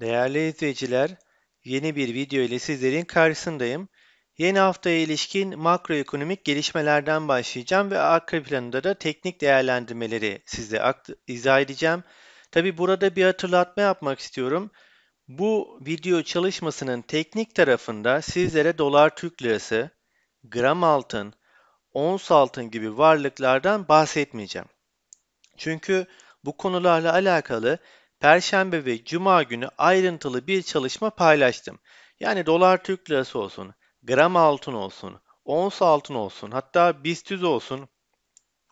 Değerli izleyiciler, yeni bir video ile sizlerin karşısındayım. Yeni haftaya ilişkin makroekonomik gelişmelerden başlayacağım ve arka planında da teknik değerlendirmeleri size izah edeceğim. Tabi burada bir hatırlatma yapmak istiyorum. Bu video çalışmasının teknik tarafında sizlere dolar Türk lirası, gram altın, ons altın gibi varlıklardan bahsetmeyeceğim. Çünkü bu konularla alakalı Perşembe ve Cuma günü ayrıntılı bir çalışma paylaştım. Yani dolar Türk lirası olsun, gram altın olsun, ons altın olsun, hatta BIST olsun.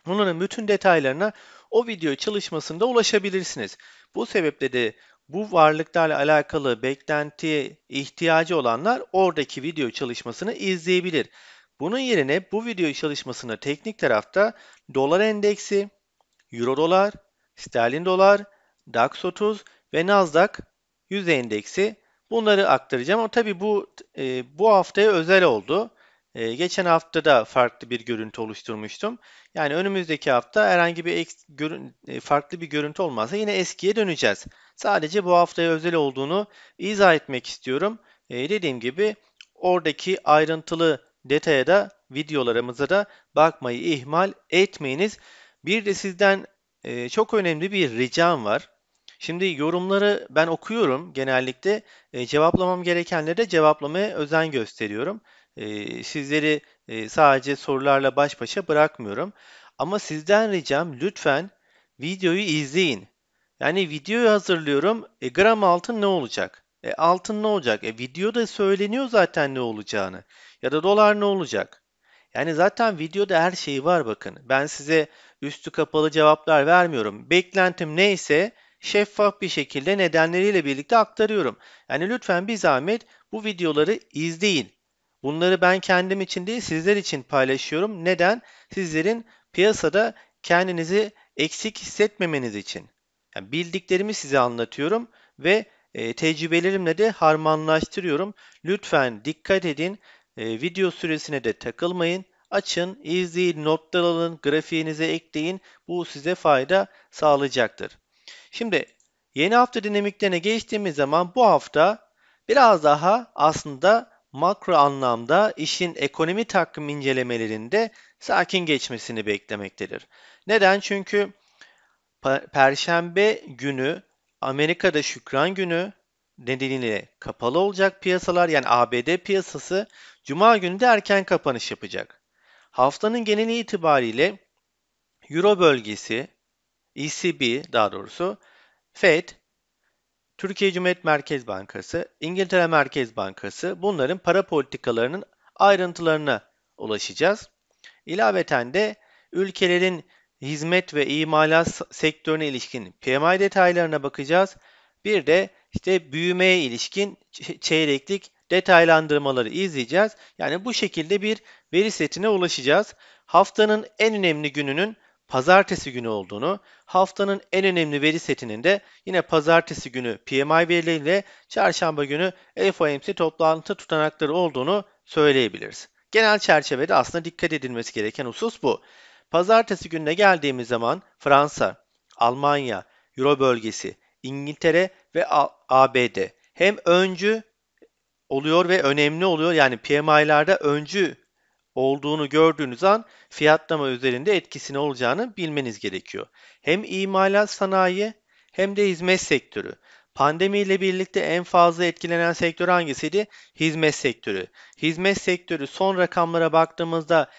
Bunların bütün detaylarına o video çalışmasında ulaşabilirsiniz. Bu sebeple de bu varlıklarla alakalı beklentiye ihtiyacı olanlar oradaki video çalışmasını izleyebilir. Bunun yerine bu video çalışmasında teknik tarafta dolar endeksi, euro dolar, sterlin dolar DAX 30 ve Nasdaq 100 endeksi. Bunları aktaracağım ama tabii bu e, bu haftaya özel oldu. E, geçen hafta da farklı bir görüntü oluşturmuştum. Yani önümüzdeki hafta herhangi bir ek, görün, e, farklı bir görüntü olmazsa yine eskiye döneceğiz. Sadece bu haftaya özel olduğunu izah etmek istiyorum. E, dediğim gibi oradaki ayrıntılı detaya da videolarımıza da bakmayı ihmal etmeyiniz. Bir de sizden e, çok önemli bir ricam var. Şimdi yorumları ben okuyorum genellikle. E, cevaplamam gerekenleri de cevaplamaya özen gösteriyorum. E, sizleri e, sadece sorularla baş başa bırakmıyorum. Ama sizden ricam lütfen videoyu izleyin. Yani videoyu hazırlıyorum. E, gram altın ne olacak? E, altın ne olacak? E, videoda söyleniyor zaten ne olacağını. Ya da dolar ne olacak? Yani zaten videoda her şey var bakın. Ben size üstü kapalı cevaplar vermiyorum. Beklentim neyse şeffaf bir şekilde nedenleriyle birlikte aktarıyorum. Yani lütfen bir zahmet bu videoları izleyin. Bunları ben kendim için değil sizler için paylaşıyorum. Neden? Sizlerin piyasada kendinizi eksik hissetmemeniz için. Yani bildiklerimi size anlatıyorum ve e, tecrübelerimle de harmanlaştırıyorum. Lütfen dikkat edin. E, video süresine de takılmayın. Açın, izleyin, notlar alın, grafiğinize ekleyin. Bu size fayda sağlayacaktır. Şimdi yeni hafta dinamiklerine geçtiğimiz zaman bu hafta biraz daha aslında makro anlamda işin ekonomi takvim incelemelerinde sakin geçmesini beklemektedir. Neden? Çünkü Perşembe günü Amerika'da Şükran günü nedeniyle kapalı olacak piyasalar yani ABD piyasası Cuma günü de erken kapanış yapacak. Haftanın geneli itibariyle Euro bölgesi, ECB daha doğrusu Fed, Türkiye Cumhuriyet Merkez Bankası, İngiltere Merkez Bankası bunların para politikalarının ayrıntılarına ulaşacağız. İlaveten de ülkelerin hizmet ve imalat sektörüne ilişkin PMI detaylarına bakacağız. Bir de işte büyümeye ilişkin çeyreklik detaylandırmaları izleyeceğiz. Yani bu şekilde bir veri setine ulaşacağız. Haftanın en önemli gününün pazartesi günü olduğunu, haftanın en önemli veri setinin de yine pazartesi günü PMI verileriyle çarşamba günü FOMC toplantı tutanakları olduğunu söyleyebiliriz. Genel çerçevede aslında dikkat edilmesi gereken husus bu. Pazartesi gününe geldiğimiz zaman Fransa, Almanya, Euro bölgesi, İngiltere ve ABD hem öncü oluyor ve önemli oluyor. Yani PMI'larda öncü olduğunu gördüğünüz an fiyatlama üzerinde etkisini olacağını bilmeniz gerekiyor. Hem imalat sanayi hem de hizmet sektörü. Pandemi ile birlikte en fazla etkilenen sektör hangisiydi? Hizmet sektörü. Hizmet sektörü son rakamlara baktığımızda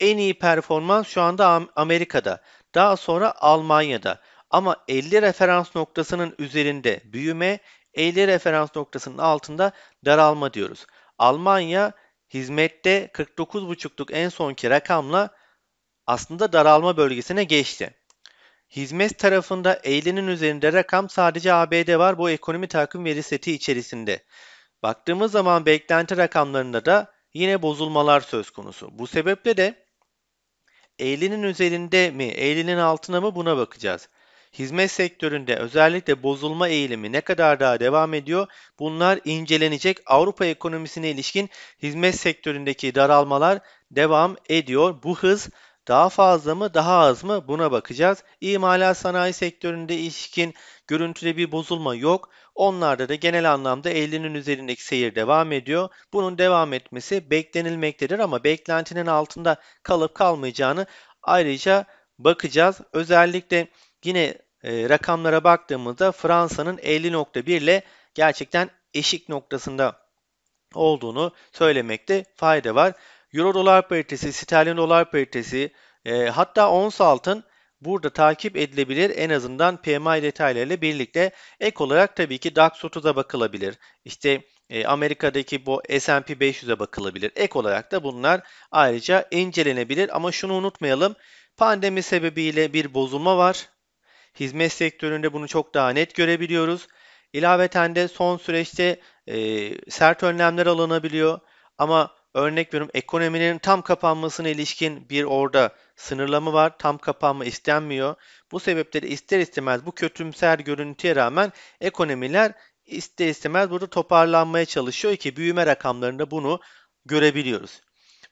en iyi performans şu anda Amerika'da. Daha sonra Almanya'da. Ama 50 referans noktasının üzerinde büyüme, 50 referans noktasının altında daralma diyoruz. Almanya hizmette 49,5'luk en sonki rakamla aslında daralma bölgesine geçti. Hizmet tarafında 50'nin üzerinde rakam sadece ABD var bu ekonomi takım veri seti içerisinde. Baktığımız zaman beklenti rakamlarında da yine bozulmalar söz konusu. Bu sebeple de 50'nin üzerinde mi, 50'nin altına mı buna bakacağız hizmet sektöründe özellikle bozulma eğilimi ne kadar daha devam ediyor? Bunlar incelenecek. Avrupa ekonomisine ilişkin hizmet sektöründeki daralmalar devam ediyor. Bu hız daha fazla mı daha az mı buna bakacağız. İmalat sanayi sektöründe ilişkin görüntüde bir bozulma yok. Onlarda da genel anlamda 50'nin üzerindeki seyir devam ediyor. Bunun devam etmesi beklenilmektedir ama beklentinin altında kalıp kalmayacağını ayrıca bakacağız. Özellikle yine ee, rakamlara baktığımızda Fransa'nın 50.1 ile gerçekten eşik noktasında olduğunu söylemekte fayda var. Euro dolar paritesi, sterlin dolar paritesi e, hatta ons altın burada takip edilebilir en azından PMI detaylarıyla birlikte. Ek olarak tabii ki DAX 30'a bakılabilir. İşte e, Amerika'daki bu S&P 500'e bakılabilir. Ek olarak da bunlar ayrıca incelenebilir ama şunu unutmayalım. Pandemi sebebiyle bir bozulma var. Hizmet sektöründe bunu çok daha net görebiliyoruz. İlaveten de son süreçte e, sert önlemler alınabiliyor. Ama örnek veriyorum ekonominin tam kapanmasına ilişkin bir orada sınırlama var. Tam kapanma istenmiyor. Bu sebepleri ister istemez bu kötümser görüntüye rağmen ekonomiler ister istemez burada toparlanmaya çalışıyor ki büyüme rakamlarında bunu görebiliyoruz.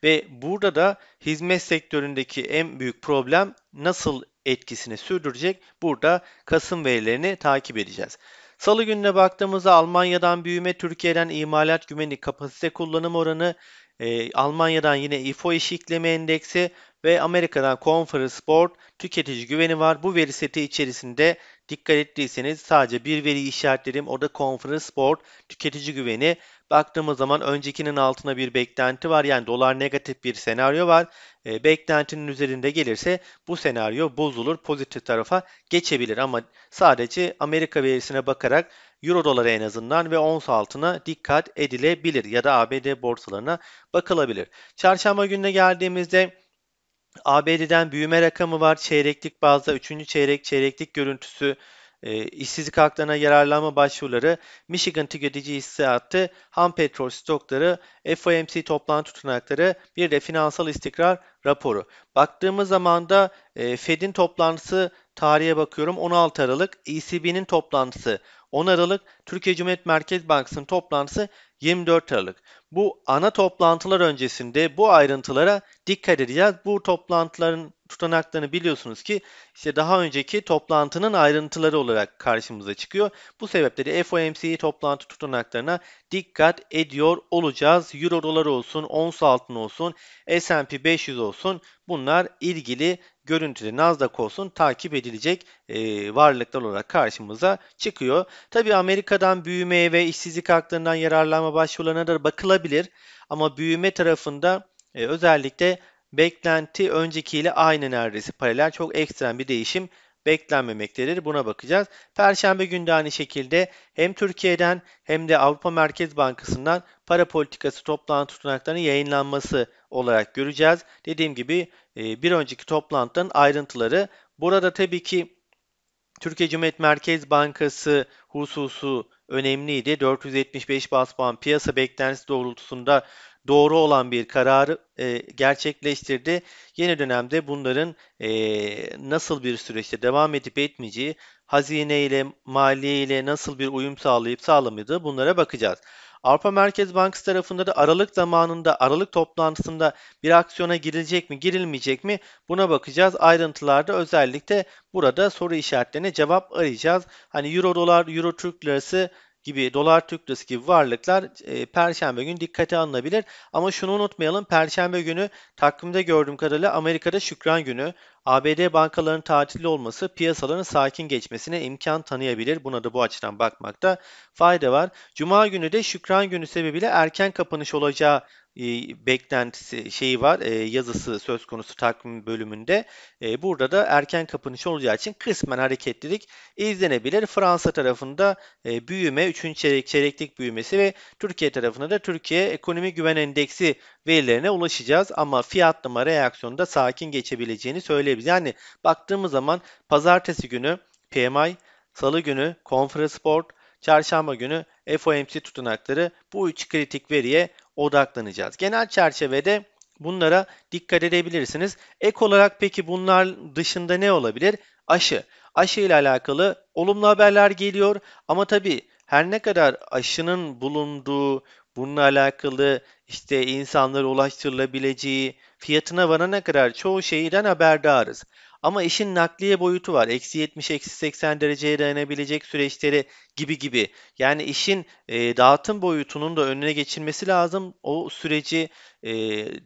Ve burada da hizmet sektöründeki en büyük problem nasıl etkisini sürdürecek. Burada Kasım verilerini takip edeceğiz. Salı gününe baktığımızda Almanya'dan büyüme, Türkiye'den imalat güveni, kapasite kullanım oranı, e, Almanya'dan yine IFO iş endeksi ve Amerika'dan Conference Board tüketici güveni var. Bu veri seti içerisinde dikkat ettiyseniz sadece bir veri işaretlerim. O da Conference Board tüketici güveni. Baktığımız zaman öncekinin altına bir beklenti var. Yani dolar negatif bir senaryo var. E, beklentinin üzerinde gelirse bu senaryo bozulur. Pozitif tarafa geçebilir ama sadece Amerika verisine bakarak Euro dolara en azından ve ons altına dikkat edilebilir ya da ABD borsalarına bakılabilir. Çarşamba gününe geldiğimizde ABD'den büyüme rakamı var. Çeyreklik bazda 3. çeyrek çeyreklik görüntüsü e, işsizlik haklarına yararlanma başvuruları, Michigan tüketici hissiyatı, ham petrol stokları, FOMC toplantı tutanakları, bir de finansal istikrar raporu. Baktığımız zaman da e, Fed'in toplantısı tarihe bakıyorum 16 Aralık, ECB'nin toplantısı 10 Aralık, Türkiye Cumhuriyet Merkez Bankası'nın toplantısı 24 Aralık. Bu ana toplantılar öncesinde bu ayrıntılara dikkat edeceğiz. Bu toplantıların tutanaklarını biliyorsunuz ki işte daha önceki toplantının ayrıntıları olarak karşımıza çıkıyor. Bu sebeple de FOMC toplantı tutanaklarına dikkat ediyor olacağız. Euro dolar olsun, ons altın olsun, S&P 500 olsun bunlar ilgili görüntüde Nasdaq olsun takip edilecek e, varlıklar olarak karşımıza çıkıyor. Tabi Amerika'dan büyümeye ve işsizlik haklarından yararlanma planlama başvurularına da bakılabilir. Ama büyüme tarafında e, özellikle beklenti öncekiyle aynı neredeyse paralel çok ekstrem bir değişim beklenmemektedir. Buna bakacağız. Perşembe günü de aynı şekilde hem Türkiye'den hem de Avrupa Merkez Bankası'ndan para politikası toplantı tutanaklarının yayınlanması olarak göreceğiz. Dediğim gibi e, bir önceki toplantının ayrıntıları. Burada tabii ki Türkiye Cumhuriyet Merkez Bankası hususu önemliydi. 475 bas puan piyasa beklentisi doğrultusunda doğru olan bir kararı e, gerçekleştirdi. Yeni dönemde bunların e, nasıl bir süreçte devam edip etmeyeceği, hazine ile maliye ile nasıl bir uyum sağlayıp sağlamadığı bunlara bakacağız. Avrupa Merkez Bankası tarafında da Aralık zamanında Aralık toplantısında bir aksiyona girilecek mi girilmeyecek mi buna bakacağız. Ayrıntılarda özellikle burada soru işaretlerine cevap arayacağız. Hani Euro dolar, Euro Türk lirası gibi dolar Türk lirası gibi varlıklar e, perşembe günü dikkate alınabilir. Ama şunu unutmayalım perşembe günü takvimde gördüğüm kadarıyla Amerika'da şükran günü. ABD bankalarının tatilli olması piyasaların sakin geçmesine imkan tanıyabilir. Buna da bu açıdan bakmakta fayda var. Cuma günü de şükran günü sebebiyle erken kapanış olacağı e, beklentisi şeyi var e, yazısı söz konusu takvim bölümünde. E, burada da erken kapanış olacağı için kısmen hareketlilik izlenebilir. Fransa tarafında e, büyüme, 3. çeyrek, çeyreklik büyümesi ve Türkiye tarafında da Türkiye Ekonomi Güven Endeksi verilerine ulaşacağız. Ama fiyatlama reaksiyonunda sakin geçebileceğini söyleyebiliriz. Yani baktığımız zaman pazartesi günü PMI, salı günü Conference Board, çarşamba günü FOMC tutanakları bu üç kritik veriye odaklanacağız. Genel çerçevede bunlara dikkat edebilirsiniz. Ek olarak peki bunlar dışında ne olabilir? Aşı. Aşı ile alakalı olumlu haberler geliyor ama tabii her ne kadar aşının bulunduğu, bununla alakalı işte insanlara ulaştırılabileceği, fiyatına varana kadar çoğu şeyden haberdarız. Ama işin nakliye boyutu var. Eksi 70, eksi 80 dereceye dayanabilecek süreçleri gibi gibi. Yani işin e, dağıtım boyutunun da önüne geçilmesi lazım. O süreci e,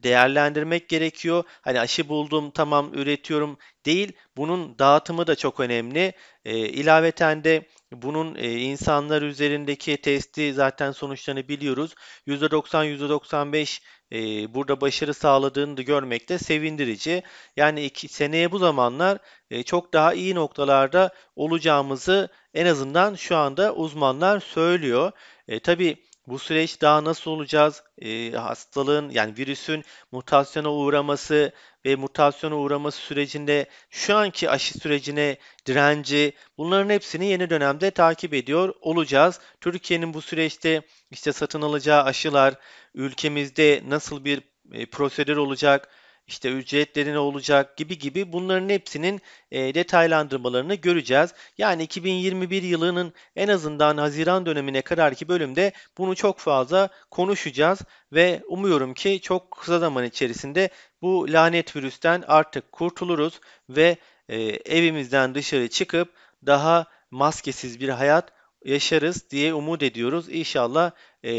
değerlendirmek gerekiyor. Hani aşı buldum, tamam üretiyorum değil. Bunun dağıtımı da çok önemli. E, ilaveten de bunun e, insanlar üzerindeki testi zaten sonuçlarını biliyoruz. %90, %95 ee, burada başarı sağladığını da görmek de sevindirici. Yani iki, seneye bu zamanlar e, çok daha iyi noktalarda olacağımızı en azından şu anda uzmanlar söylüyor. E, tabii bu süreç daha nasıl olacağız? E, hastalığın yani virüsün mutasyona uğraması ve mutasyona uğraması sürecinde şu anki aşı sürecine direnci bunların hepsini yeni dönemde takip ediyor olacağız. Türkiye'nin bu süreçte işte satın alacağı aşılar ülkemizde nasıl bir e, prosedür olacak? işte ücretleri ne olacak gibi gibi bunların hepsinin e, detaylandırmalarını göreceğiz. Yani 2021 yılının en azından Haziran dönemine kadarki bölümde bunu çok fazla konuşacağız ve umuyorum ki çok kısa zaman içerisinde bu lanet virüsten artık kurtuluruz ve e, evimizden dışarı çıkıp daha maskesiz bir hayat yaşarız diye umut ediyoruz. İnşallah e,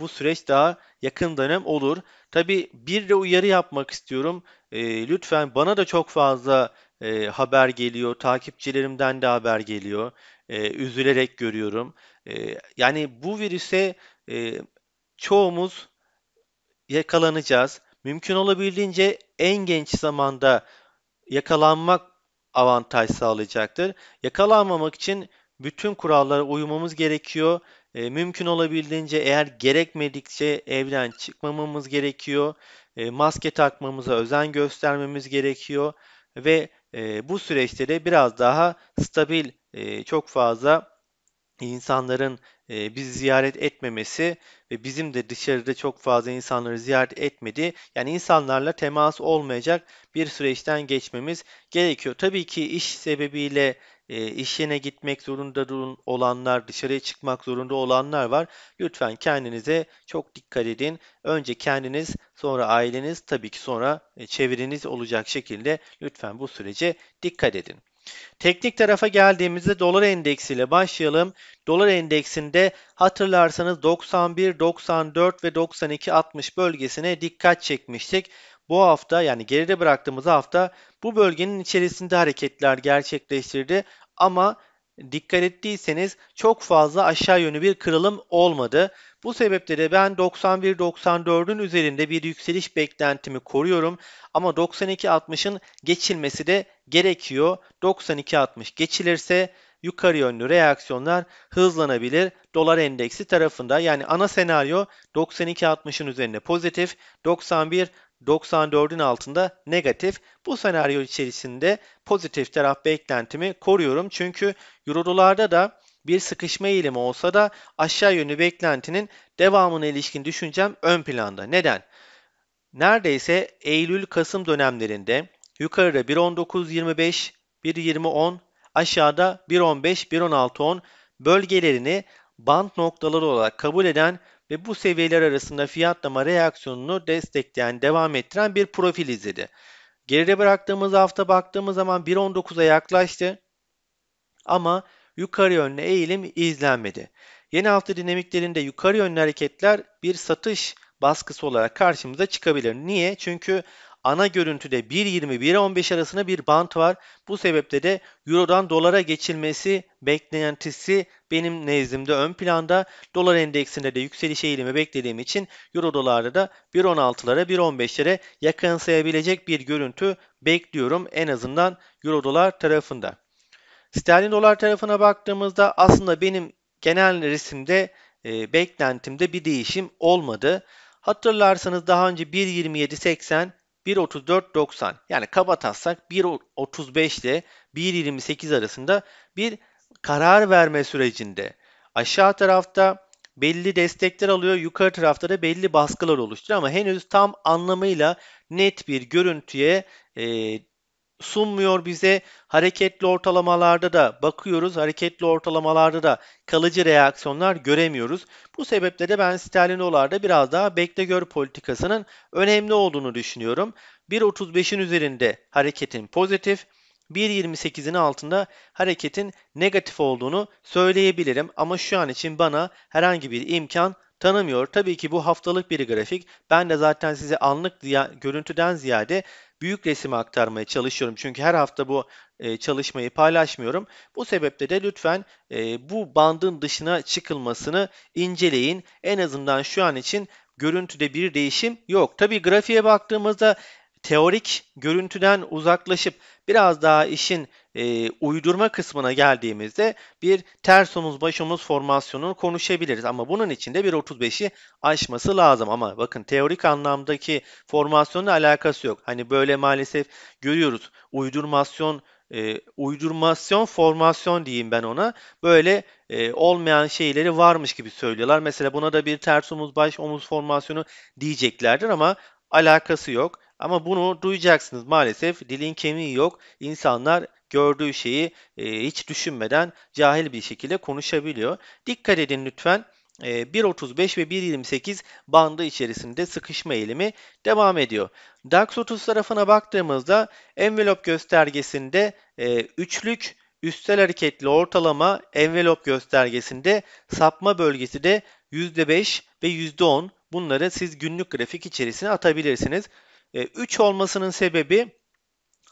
bu süreç daha yakın dönem olur. Tabi bir de uyarı yapmak istiyorum. E, lütfen bana da çok fazla e, haber geliyor. Takipçilerimden de haber geliyor. E, üzülerek görüyorum. E, yani bu virüse e, çoğumuz yakalanacağız. Mümkün olabildiğince en genç zamanda yakalanmak avantaj sağlayacaktır. Yakalanmamak için bütün kurallara uymamız gerekiyor. E, mümkün olabildiğince eğer gerekmedikçe evden çıkmamamız gerekiyor. E, maske takmamıza özen göstermemiz gerekiyor ve e, bu süreçte de biraz daha stabil, e, çok fazla insanların e, bizi ziyaret etmemesi ve bizim de dışarıda çok fazla insanları ziyaret etmedi. Yani insanlarla temas olmayacak bir süreçten geçmemiz gerekiyor. Tabii ki iş sebebiyle e, iş yerine gitmek zorunda olanlar, dışarıya çıkmak zorunda olanlar var. Lütfen kendinize çok dikkat edin. Önce kendiniz, sonra aileniz, tabii ki sonra e, çevreniz olacak şekilde lütfen bu sürece dikkat edin. Teknik tarafa geldiğimizde dolar endeksi ile başlayalım. Dolar endeksinde hatırlarsanız 91, 94 ve 92-60 bölgesine dikkat çekmiştik bu hafta yani geride bıraktığımız hafta bu bölgenin içerisinde hareketler gerçekleştirdi ama dikkat ettiyseniz çok fazla aşağı yönlü bir kırılım olmadı. Bu sebeple de ben 91-94'ün üzerinde bir yükseliş beklentimi koruyorum ama 92-60'ın geçilmesi de gerekiyor. 92-60 geçilirse yukarı yönlü reaksiyonlar hızlanabilir. Dolar endeksi tarafında yani ana senaryo 92.60'ın üzerinde pozitif, 91 94'ün altında negatif. Bu senaryo içerisinde pozitif taraf beklentimi koruyorum. Çünkü euro da bir sıkışma eğilimi olsa da aşağı yönlü beklentinin devamına ilişkin düşüncem ön planda. Neden? Neredeyse Eylül-Kasım dönemlerinde yukarıda 119.25, 25 aşağıda 1.15, 1.16.10 bölgelerini band noktaları olarak kabul eden ve bu seviyeler arasında fiyatlama reaksiyonunu destekleyen, devam ettiren bir profil izledi. Geride bıraktığımız hafta baktığımız zaman 1.19'a yaklaştı ama yukarı yönlü eğilim izlenmedi. Yeni hafta dinamiklerinde yukarı yönlü hareketler bir satış baskısı olarak karşımıza çıkabilir. Niye? Çünkü ana görüntüde 1.20-1.15 arasında bir bant var. Bu sebeple de Euro'dan dolara geçilmesi beklentisi benim nezdimde ön planda. Dolar endeksinde de yükseliş eğilimi beklediğim için Euro dolarda da 1.16'lara 1.15'lere yakınsayabilecek bir görüntü bekliyorum en azından Euro dolar tarafında. Sterlin dolar tarafına baktığımızda aslında benim genel resimde e, beklentimde bir değişim olmadı. Hatırlarsanız daha önce 1.27.80 1.34.90 yani kaba taslak 1.35 ile 1.28 arasında bir karar verme sürecinde. Aşağı tarafta belli destekler alıyor, yukarı tarafta da belli baskılar oluşturuyor ama henüz tam anlamıyla net bir görüntüye e, sunmuyor bize. Hareketli ortalamalarda da bakıyoruz. Hareketli ortalamalarda da kalıcı reaksiyonlar göremiyoruz. Bu sebeple de ben sterlin dolarda biraz daha bekle gör politikasının önemli olduğunu düşünüyorum. 1.35'in üzerinde hareketin pozitif, 1.28'in altında hareketin negatif olduğunu söyleyebilirim ama şu an için bana herhangi bir imkan tanımıyor. Tabii ki bu haftalık bir grafik. Ben de zaten size anlık görüntüden ziyade büyük resim aktarmaya çalışıyorum. Çünkü her hafta bu e, çalışmayı paylaşmıyorum. Bu sebeple de lütfen e, bu bandın dışına çıkılmasını inceleyin. En azından şu an için görüntüde bir değişim yok. Tabii grafiğe baktığımızda teorik görüntüden uzaklaşıp biraz daha işin e, uydurma kısmına geldiğimizde bir ters omuz baş omuz formasyonunu konuşabiliriz. Ama bunun için de 1.35'i aşması lazım. Ama bakın teorik anlamdaki formasyonla alakası yok. Hani böyle maalesef görüyoruz uydurmasyon e, uydurmasyon formasyon diyeyim ben ona. Böyle e, olmayan şeyleri varmış gibi söylüyorlar. Mesela buna da bir ters omuz baş omuz formasyonu diyeceklerdir ama alakası yok. Ama bunu duyacaksınız maalesef. Dilin kemiği yok. İnsanlar gördüğü şeyi e, hiç düşünmeden cahil bir şekilde konuşabiliyor. Dikkat edin lütfen. 1.35 e, ve 1.28 bandı içerisinde sıkışma eğilimi devam ediyor. DAX 30 tarafına baktığımızda envelop göstergesinde e, üçlük üstel hareketli ortalama envelop göstergesinde sapma bölgesi de %5 ve %10 bunları siz günlük grafik içerisine atabilirsiniz. 3 e, olmasının sebebi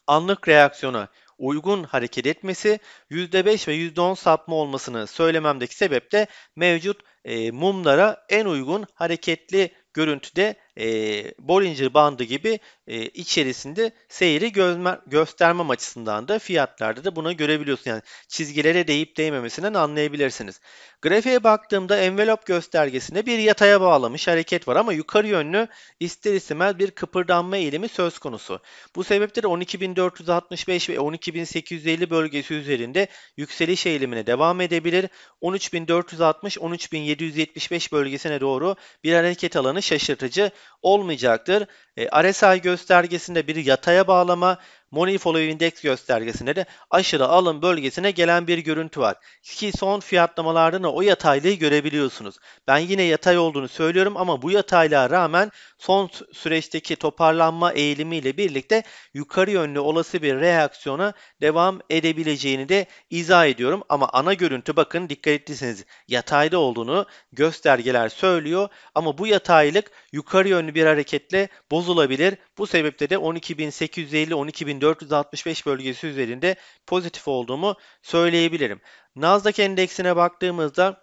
anlık reaksiyona uygun hareket etmesi, %5 ve %10 sapma olmasını söylememdeki sebep de mevcut e, mumlara en uygun hareketli görüntüde e, Bollinger bandı gibi e, içerisinde seyri gözme, göstermem açısından da fiyatlarda da buna görebiliyorsun. Yani çizgilere değip değmemesinden anlayabilirsiniz. Grafiğe baktığımda envelop göstergesinde bir yataya bağlamış hareket var ama yukarı yönlü ister istemez bir kıpırdanma eğilimi söz konusu. Bu sebeple 12.465 ve 12.850 bölgesi üzerinde yükseliş eğilimine devam edebilir. 13.460-13.775 bölgesine doğru bir hareket alanı şaşırtıcı olmayacaktır. E, RSI göstergesinde bir yataya bağlama Money Follow Index göstergesinde de aşırı alım bölgesine gelen bir görüntü var. Ki son fiyatlamalardan o yataylığı görebiliyorsunuz. Ben yine yatay olduğunu söylüyorum ama bu yataylığa rağmen son süreçteki toparlanma eğilimiyle birlikte yukarı yönlü olası bir reaksiyona devam edebileceğini de izah ediyorum. Ama ana görüntü bakın dikkat ettiyseniz yatayda olduğunu göstergeler söylüyor. Ama bu yataylık yukarı yönlü bir hareketle bozulabilir. Bu sebeple de 12.850-12.000 2465 bölgesi üzerinde pozitif olduğumu söyleyebilirim. Nasdaq endeksine baktığımızda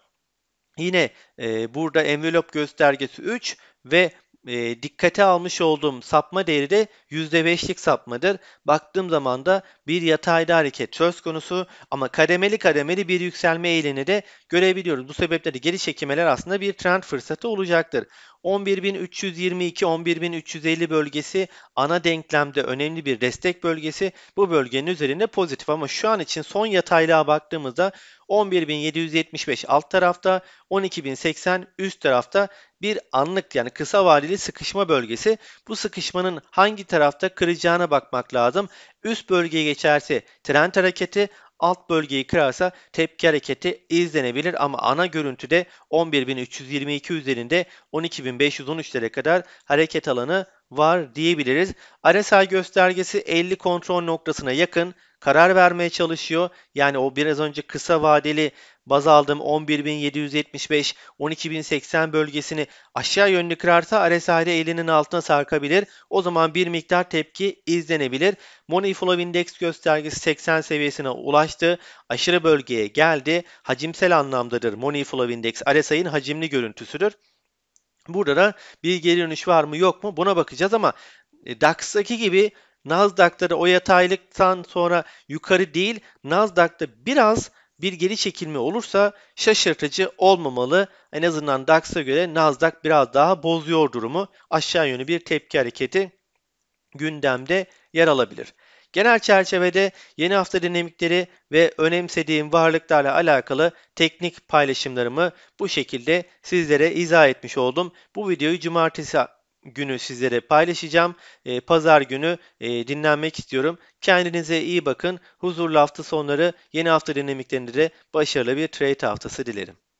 yine e, burada envelop göstergesi 3 ve e, dikkate almış olduğum sapma değeri de %5'lik sapmadır. Baktığım zaman da bir yatayda hareket söz konusu ama kademeli kademeli bir yükselme eğilini de görebiliyoruz. Bu sebeple de geri çekimeler aslında bir trend fırsatı olacaktır. 11.322-11.350 bölgesi ana denklemde önemli bir destek bölgesi. Bu bölgenin üzerinde pozitif ama şu an için son yataylığa baktığımızda 11.775 alt tarafta, 12.080 üst tarafta bir anlık yani kısa vadeli sıkışma bölgesi. Bu sıkışmanın hangi tarafta kıracağına bakmak lazım. Üst bölgeye geçerse trend hareketi, alt bölgeyi kırarsa tepki hareketi izlenebilir ama ana görüntüde 11.322 üzerinde 12.513'lere kadar hareket alanı var diyebiliriz. RSI göstergesi 50 kontrol noktasına yakın karar vermeye çalışıyor. Yani o biraz önce kısa vadeli baz aldığım 11.775 12.080 bölgesini aşağı yönlü kırarsa RSI'de elinin altına sarkabilir. O zaman bir miktar tepki izlenebilir. Money Flow Index göstergesi 80 seviyesine ulaştı. Aşırı bölgeye geldi. Hacimsel anlamdadır Money Flow Index. RSI'nin hacimli görüntüsüdür. Burada da bir geri dönüş var mı yok mu buna bakacağız ama e, DAX'taki gibi Nasdaq'ta da o yataylıktan sonra yukarı değil Nasdaq'ta biraz bir geri çekilme olursa şaşırtıcı olmamalı. En azından DAX'a göre Nasdaq biraz daha bozuyor durumu. Aşağı yönlü bir tepki hareketi gündemde yer alabilir. Genel çerçevede yeni hafta dinamikleri ve önemsediğim varlıklarla alakalı teknik paylaşımlarımı bu şekilde sizlere izah etmiş oldum. Bu videoyu cumartesi günü sizlere paylaşacağım. Ee, pazar günü e, dinlenmek istiyorum. Kendinize iyi bakın. Huzurlu hafta sonları yeni hafta dinamiklerinde de başarılı bir trade haftası dilerim.